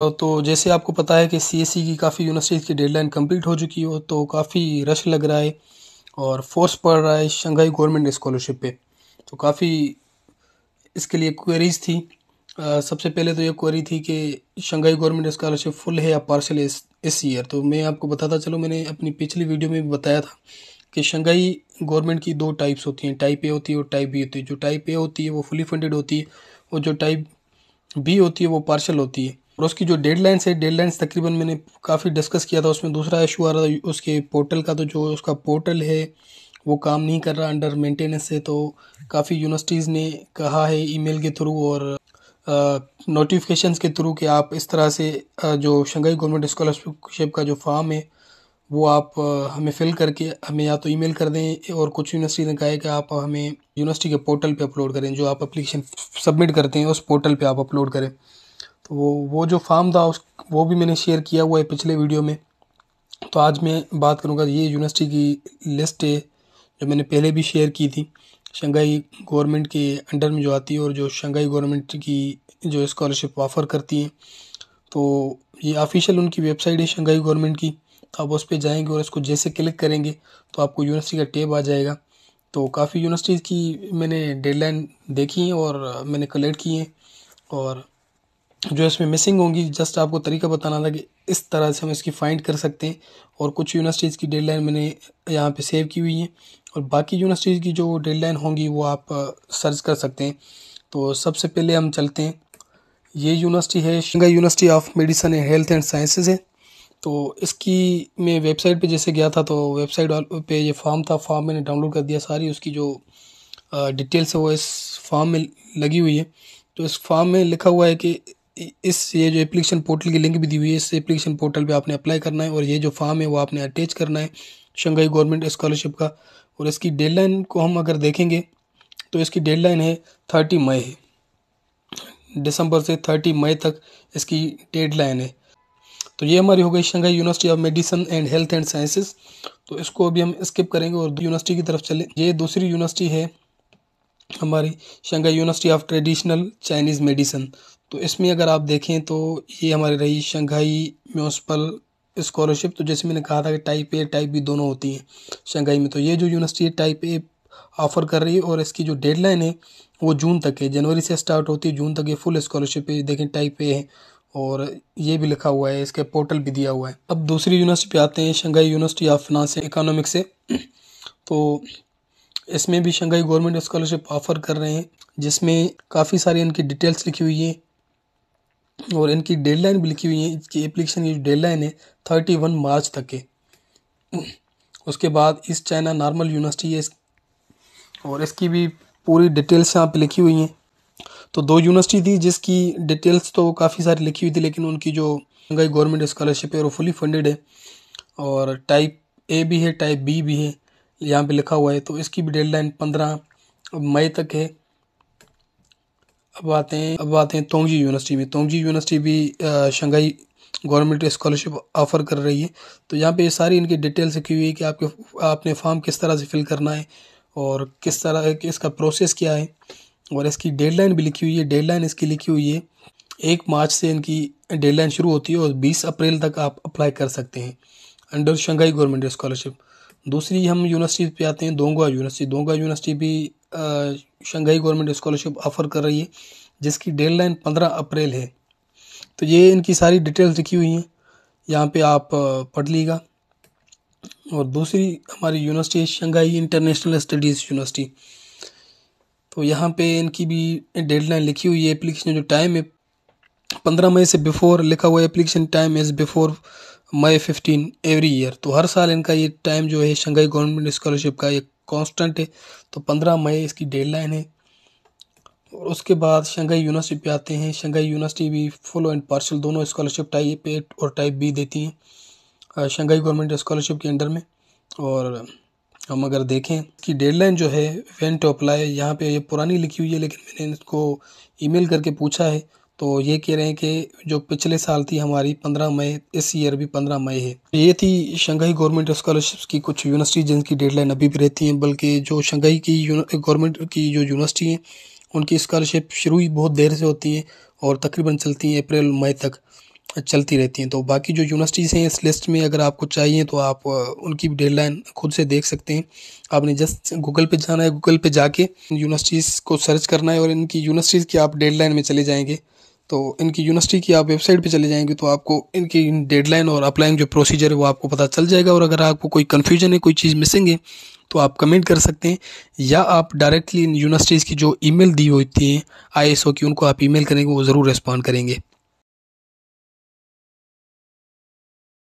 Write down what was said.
तो, तो जैसे आपको पता है कि सी e की काफ़ी यूनिवर्सिटीज़ की डेडलाइन कंप्लीट हो चुकी हो तो काफ़ी रश लग रहा है और फोर्स पड़ रहा है शंघाई गवर्नमेंट स्कॉलरशिप पे तो काफ़ी इसके लिए क्वेरीज थी आ, सबसे पहले तो ये क्वेरी थी कि शंघाई गवर्नमेंट स्कॉलरशिप फुल है या पार्शल है इस, ईयर तो मैं आपको बताता चलो मैंने अपनी पिछली वीडियो में भी बताया था कि शंघाई गवर्नमेंट की दो टाइप्स होती हैं टाइप ए होती है और टाइप बी होती है जो टाइप ए होती है वो फुली फंडेड होती है और जो टाइप बी होती है वो पार्शल होती है और उसकी जो डेडलाइंस है डेडलाइंस तकरीबन मैंने काफ़ी डिस्कस किया था उसमें दूसरा इशू आ रहा था उसके पोर्टल का तो जो उसका पोर्टल है वो काम नहीं कर रहा अंडर मेंटेनेंस से तो काफ़ी यूनिवर्सिटीज़ ने कहा है ईमेल के थ्रू और नोटिफिकेशन के थ्रू कि आप इस तरह से आ, जो शंघाई गवर्नमेंट इस्कॉलरशिप का जो फॉर्म है वो आप हमें फिल करके हमें या तो ईमेल कर दें और कुछ यूनिवर्सिटी ने कहा है कि आप हमें यूनिवर्सिटी के पोर्टल पे अपलोड करें जो आप एप्लीकेशन सबमिट करते हैं उस पोर्टल पे आप अपलोड करें तो वो वो जो फार्म था उस वो भी मैंने शेयर किया हुआ है पिछले वीडियो में तो आज मैं बात करूँगा ये यूनिवर्सिटी की लिस्ट है जो मैंने पहले भी शेयर की थी शंघाई गवर्नमेंट के अंडर में जो आती है और जो शंघाई गवर्नमेंट की जो इस्कॉलरशिप ऑफ़र करती हैं तो ये ऑफिशियल उनकी वेबसाइट है शंघाई गवर्नमेंट की तो आप उस पर जाएंगे और इसको जैसे क्लिक करेंगे तो आपको यूनिवर्सिटी का टेब आ जाएगा तो काफ़ी यूनिवर्सिटीज़ की मैंने डेडलाइन देखी है और मैंने कलेक्ट की हैं और जो इसमें मिसिंग होंगी जस्ट आपको तरीका बताना था कि इस तरह से हम इसकी फाइंड कर सकते हैं और कुछ यूनिवर्सिटीज़ की डेडलाइन मैंने यहाँ पे सेव की हुई है और बाकी यूनिवर्सिटीज़ की जो डेडलाइन होंगी वो आप सर्च कर सकते हैं तो सबसे पहले हम चलते हैं ये यूनिवर्सिटी है शिंगा university of medicine and health and sciences है तो इसकी मैं वेबसाइट पे जैसे गया था तो वेबसाइट पे ये फॉर्म था फॉर्म मैंने डाउनलोड कर दिया सारी उसकी जो डिटेल्स है वो इस फॉर्म में लगी हुई है तो इस फॉर्म में लिखा हुआ है कि इस ये जो एप्लीकेशन पोर्टल की लिंक भी दी हुई है इस एप्लीकेशन पोर्टल पे आपने अप्लाई करना है और ये जो फॉर्म है वो आपने अटैच करना है शंघाई गवर्नमेंट स्कॉलरशिप का और इसकी डेडलाइन को हम अगर देखेंगे तो इसकी डेडलाइन है थर्टी मई है दिसंबर से थर्टी मई तक इसकी डेडलाइन है तो ये हमारी हो गई Shanghai university of medicine and health and sciences तो इसको अभी हम स्किप करेंगे और यूनिवर्सिटी की तरफ चले ये दूसरी यूनिवर्सिटी है हमारी Shanghai university of traditional Chinese medicine तो इसमें अगर आप देखें तो ये हमारी रही शंघाई म्यूनसिपल स्कॉलरशिप तो जैसे मैंने कहा था कि टाइप ए टाइप बी दोनों होती हैं शंघाई में तो ये जो यूनिवर्सिटी है टाइप ए ऑफ़र कर रही है और इसकी जो डेडलाइन है वो जून तक है जनवरी से स्टार्ट होती है जून तक ये फुल स्कॉलरशिप है देखें टाइप ए है और ये भी लिखा हुआ है इसके पोर्टल भी दिया हुआ है अब दूसरी यूनिवर्सिटी पे आते हैं Shanghai university of finance economics से तो इसमें भी शंघाई गवर्नमेंट स्कॉलरशिप ऑफ़र कर रहे हैं जिसमें काफ़ी सारी इनकी डिटेल्स लिखी हुई है और इनकी डेडलाइन भी लिखी हुई है इसकी एप्लीकेशन की डेडलाइन है थर्टी वन मार्च तक है उसके बाद ईस्ट चाइना नॉर्मल यूनिवर्सिटी है और इसकी भी पूरी डिटेल्स यहाँ पे लिखी हुई हैं तो दो यूनिवर्सिटी थी जिसकी डिटेल्स तो काफ़ी सारी लिखी हुई थी लेकिन उनकी जो गई गवर्नमेंट स्कॉलरशिप है वो फुली फंडेड है और टाइप ए भी है टाइप बी भी है यहाँ पे लिखा हुआ है तो इसकी भी डेडलाइन पंद्रह मई तक है अब आते हैं अब आते हैं तोंगजी यूनिवर्सिटी में तोंगजी यूनिवर्सिटी भी शंघाई गवर्नमेंट स्कॉलरशिप ऑफ़र कर रही है तो यहाँ पे सारी इनकी डिटेल्स लिखी हुई है कि आपके आपने फॉर्म किस तरह से फिल करना है और किस तरह इसका प्रोसेस क्या है और इसकी डेडलाइन भी लिखी हुई है डेडलाइन इसकी लिखी हुई है एक मार्च से इनकी डेडलाइन शुरू होती है और बीस अप्रैल तक आप अप्लाई कर सकते हैं अंडर शंघाई गवर्नमेंट स्कॉलरशिप दूसरी हम यूनिवर्सिटी पे आते हैं दोंगा यूनिवर्सिटी दोंगा यूनिवर्सिटी भी शंघाई गवर्नमेंट स्कॉलरशिप ऑफ़र कर रही है जिसकी डेडलाइन पंद्रह अप्रैल है तो ये इनकी सारी डिटेल्स लिखी हुई हैं यहाँ पे आप पढ़ लीगा और दूसरी हमारी यूनिवर्सिटी है शंघाई इंटरनेशनल स्टडीज़ यूनिवर्सिटी तो यहाँ पे इनकी भी डेडलाइन लिखी हुई है एप्लीकेशन जो टाइम है पंद्रह मई से बिफ़ोर लिखा हुआ application time is before May fifteen every year तो हर साल इनका ये टाइम जो है शंघाई गवर्नमेंट स्कॉलरशिप का ये कांस्टेंट है तो पंद्रह मई इसकी डेडलाइन है और उसके बाद शंघाई यूनिवर्सिटी पे आते हैं शंघाई यूनिवर्सिटी भी फुल एंड पार्सल दोनों स्कॉलरशिप टाइप ए और टाइप बी देती हैं शंघाई गवर्नमेंट स्कॉलरशिप के अंडर में और हम अगर देखें कि डेडलाइन जो है वेन टू अप्लाई यहाँ पे ये पुरानी लिखी हुई है लेकिन मैंने इसको ईमेल करके पूछा है तो ये कह रहे हैं कि जो पिछले साल थी हमारी पंद्रह मई इस ईयर भी पंद्रह मई है तो ये थी शंघाई गवर्नमेंट स्कॉलरशिप्स की कुछ यूनिवर्सिटी जिनकी डेडलाइन अभी भी रहती हैं बल्कि जो शंघाई की गवर्नमेंट की जो यूनिवर्सिटी हैं उनकी स्कॉलरशिप शुरू ही बहुत देर से होती हैं और तकरीबन चलती हैं अप्रैल मई तक चलती रहती हैं तो बाकी जो यूनिवर्सिटीज़ हैं इस लिस्ट में अगर आपको चाहिए तो आप उनकी डेडलाइन खुद से देख सकते हैं आपने जस्ट गूगल पे जाना है गूगल पे जाके यूनिवर्सिटीज़ को सर्च करना है और इनकी यूनिवर्सिटीज़ की आप डेडलाइन में चले जाएंगे तो इनकी यूनिवर्सिटी की आप वेबसाइट पर चले जाएंगे तो आपको इनकी डेडलाइन और अप्लाइंग जो प्रोसीजर है वो आपको पता चल जाएगा और अगर आपको कोई कन्फ्यूजन है कोई चीज़ मिसिंग है तो आप कमेंट कर सकते हैं या आप डायरेक्टली इन यूनिवर्सिटीज़ की जो ईमेल दी होती हैं आईएसओ की उनको आप ईमेल करेंगे वो ज़रूर रिस्पॉन्ड करेंगे